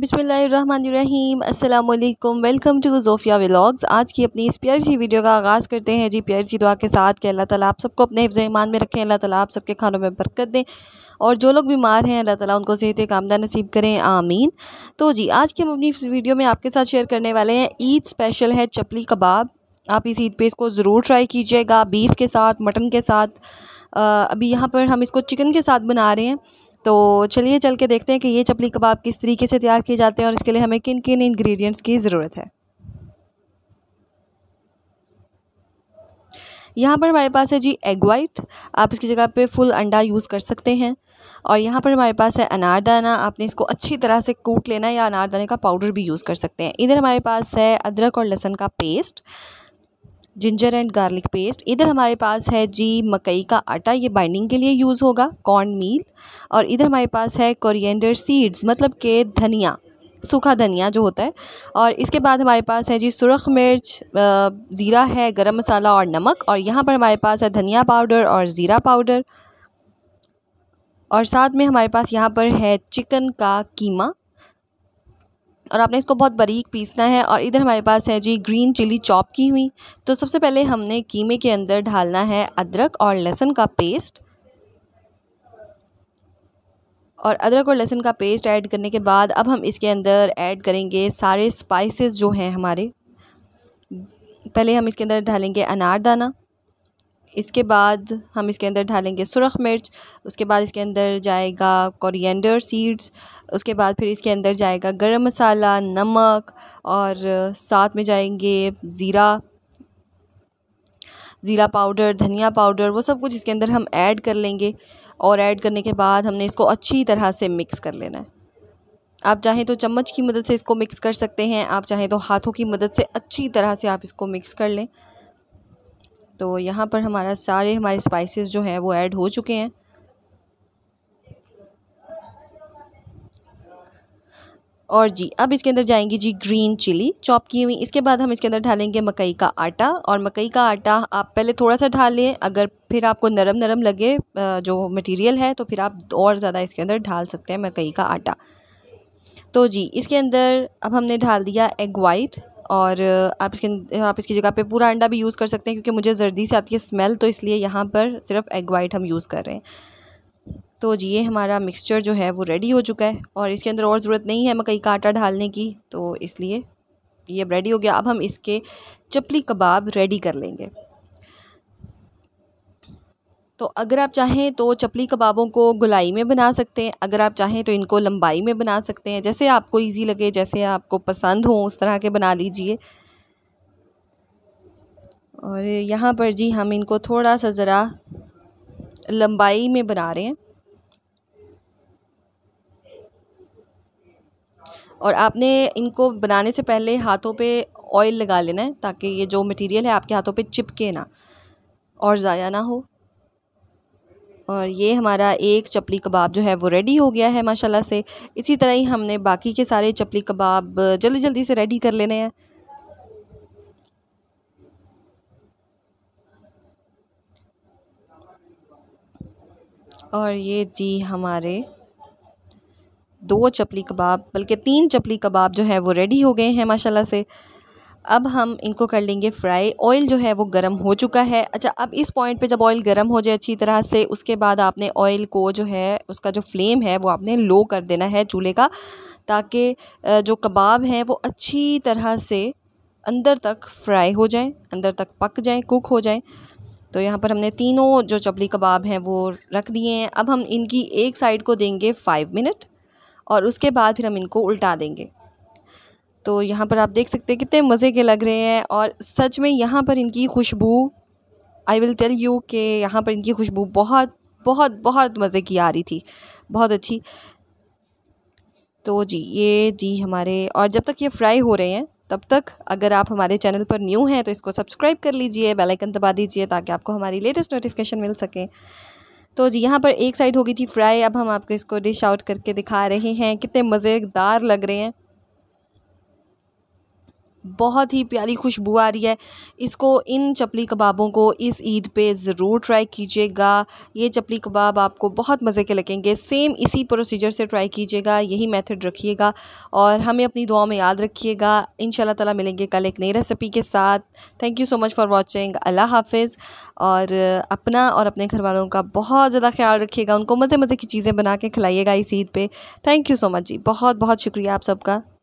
बिसमीम अल्लाम welcome to Zofia vlogs आज की अपनी इस प्यारी सी वीडियो का आगाज़ करते हैं जी प्यारी सी दुआ के साथ कि अल्लाह ताला आप सबको अपने हिफ्ज़ ईमान में रखें अल्लाह ताला आप सबके खानों में बरकत दें और जो लोग बीमार हैं अल्लाह ताला उनको सेहत कामदा नसीब करें आमीन तो जी आज की हम अपनी इस वीडियो में आपके साथ शेयर करने वाले हैं ईद स्पेशल है चपली कबाब आप इस ईद पे इसको ज़रूर ट्राई कीजिएगा बीफ़ के साथ मटन के साथ आ, अभी यहाँ पर हम इसको चिकन के साथ बना रहे हैं तो चलिए चल के देखते हैं कि ये चपली कबाब किस तरीके से तैयार किए जाते हैं और इसके लिए हमें किन किन इंग्रेडिएंट्स की ज़रूरत है यहाँ पर हमारे पास है जी एग वाइट आप इसकी जगह पे फुल अंडा यूज़ कर सकते हैं और यहाँ पर हमारे पास है अनारदाना आपने इसको अच्छी तरह से कूट लेना या अनारदाने का पाउडर भी यूज़ कर सकते हैं इधर हमारे पास है अदरक और लहसन का paste ginger and garlic paste इधर हमारे पास है जी मकई का आटा ये बाइंडिंग के लिए यूज़ होगा कॉर्न मील और इधर हमारे पास है कोरिएंडर सीड्स मतलब के धनिया सूखा धनिया जो होता है और इसके बाद हमारे पास है जी सुरख मिर्च ज़ीरा है गरम मसाला और नमक और यहाँ पर हमारे पास है धनिया पाउडर और ज़ीरा पाउडर और साथ में हमारे पास यहाँ पर है चिकन का कीमा और आपने इसको बहुत बारीक पीसना है और इधर हमारे पास है जी ग्रीन चिली चॉप की हुई तो सबसे पहले हमने कीमे के अंदर डालना है अदरक और लहसुन का पेस्ट और अदरक और लहसुन का पेस्ट ऐड करने के बाद अब हम इसके अंदर ऐड करेंगे सारे स्पाइसेस जो हैं हमारे पहले हम इसके अंदर डालेंगे अनारदाना इसके बाद हम इसके अंदर डालेंगे सुरख मिर्च उसके बाद इसके अंदर जाएगा कोरिएंडर सीड्स उसके बाद फिर इसके अंदर जाएगा गरम मसाला नमक और साथ में जाएंगे ज़ीरा ज़ीरा पाउडर धनिया पाउडर वो सब कुछ इसके अंदर हम ऐड कर लेंगे और ऐड करने के बाद हमने इसको अच्छी तरह से मिक्स कर लेना है आप चाहें तो चम्मच की मदद से इसको मिक्स कर सकते हैं आप चाहें तो हाथों की मदद से अच्छी तरह से आप इसको मिक्स कर लें तो यहाँ पर हमारा सारे हमारे स्पाइसेस जो हैं वो ऐड हो चुके हैं और जी अब इसके अंदर जाएंगे जी ग्रीन चिली चॉप की हुई इसके बाद हम इसके अंदर डालेंगे मकई का आटा और मकई का आटा आप पहले थोड़ा सा ढाल लें अगर फिर आपको नरम नरम लगे जो मटेरियल है तो फिर आप और ज़्यादा इसके अंदर ढाल सकते हैं मकई का आटा तो जी इसके अंदर अब हमने ढाल दिया एग वाइट और आप इसके आप इसकी जगह पे पूरा अंडा भी यूज़ कर सकते हैं क्योंकि मुझे जर्दी से आती है स्मेल तो इसलिए यहाँ पर सिर्फ एग वाइट हम यूज़ कर रहे हैं तो जी ये हमारा मिक्सचर जो है वो रेडी हो चुका है और इसके अंदर और ज़रूरत नहीं है मकई का आटा ढालने की तो इसलिए ये रेडी हो गया अब हम इसके चपली कबाब रेडी कर लेंगे तो अगर आप चाहें तो चपली कबाबों को गुलाई में बना सकते हैं अगर आप चाहें तो इनको लंबाई में बना सकते हैं जैसे आपको इजी लगे जैसे आपको पसंद हो उस तरह के बना लीजिए और यहाँ पर जी हम इनको थोड़ा सा ज़रा लंबाई में बना रहे हैं और आपने इनको बनाने से पहले हाथों पे ऑयल लगा लेना है ताकि ये जो मटेरियल है आपके हाथों पे चिपके ना और ज़ाया ना हो और ये हमारा एक चपली कबाब जो है वो रेडी हो गया है माशाल्लाह से इसी तरह ही हमने बाकी के सारे चपली कबाब जल्दी जल्दी से रेडी कर लेने हैं और ये जी हमारे दो चपली कबाब बल्कि तीन चपली कबाब जो है वो रेडी हो गए हैं माशाल्लाह से अब हम इनको कर लेंगे फ्राई ऑयल जो है वो गर्म हो चुका है अच्छा अब इस पॉइंट पे जब ऑयल गर्म हो जाए अच्छी तरह से उसके बाद आपने ऑयल को जो है उसका जो फ्लेम है वो आपने लो कर देना है चूल्हे का ताकि जो कबाब हैं वो अच्छी तरह से अंदर तक फ्राई हो जाएं अंदर तक पक जाएं कुक हो जाएँ तो यहाँ पर हमने तीनों जो चपली कबाब हैं वो रख दिए हैं अब हम इनकी एक साइड को देंगे फ़ाइव मिनट और उसके बाद फिर हम इनको उल्टा देंगे तो यहाँ पर आप देख सकते हैं कितने मज़े के लग रहे हैं और सच में यहाँ पर इनकी खुशबू आई विल टेल यू कि यहाँ पर इनकी खुशबू बहुत बहुत बहुत मज़े की आ रही थी बहुत अच्छी तो जी ये जी हमारे और जब तक ये फ्राई हो रहे हैं तब तक अगर आप हमारे चैनल पर न्यू हैं तो इसको सब्सक्राइब कर लीजिए बेल आइकन दबा दीजिए ताकि आपको हमारी लेटेस्ट नोटिफिकेशन मिल सके तो जी यहाँ पर एक साइड हो गई थी फ्राई अब हम आपको इसको डिश आउट करके दिखा रहे हैं कितने मज़ेदार लग रहे हैं बहुत ही प्यारी खुशबू आ रही है इसको इन चपली कबाबों को इस ईद पे ज़रूर ट्राई कीजिएगा ये चपली कबाब आपको बहुत मज़े के लगेंगे सेम इसी प्रोसीजर से ट्राई कीजिएगा यही मेथड रखिएगा और हमें अपनी दुआ में याद रखिएगा इन तला मिलेंगे कल एक नई रेसिपी के साथ thank you so much for watching अल्लाह हाफिज़ और अपना और अपने घर वालों का बहुत ज़्यादा ख्याल रखिएगा उनको मज़े मज़े की चीज़ें बना के खिलाइएगा इस ईद पर थैंक यू सो मच जी बहुत बहुत शुक्रिया आप सबका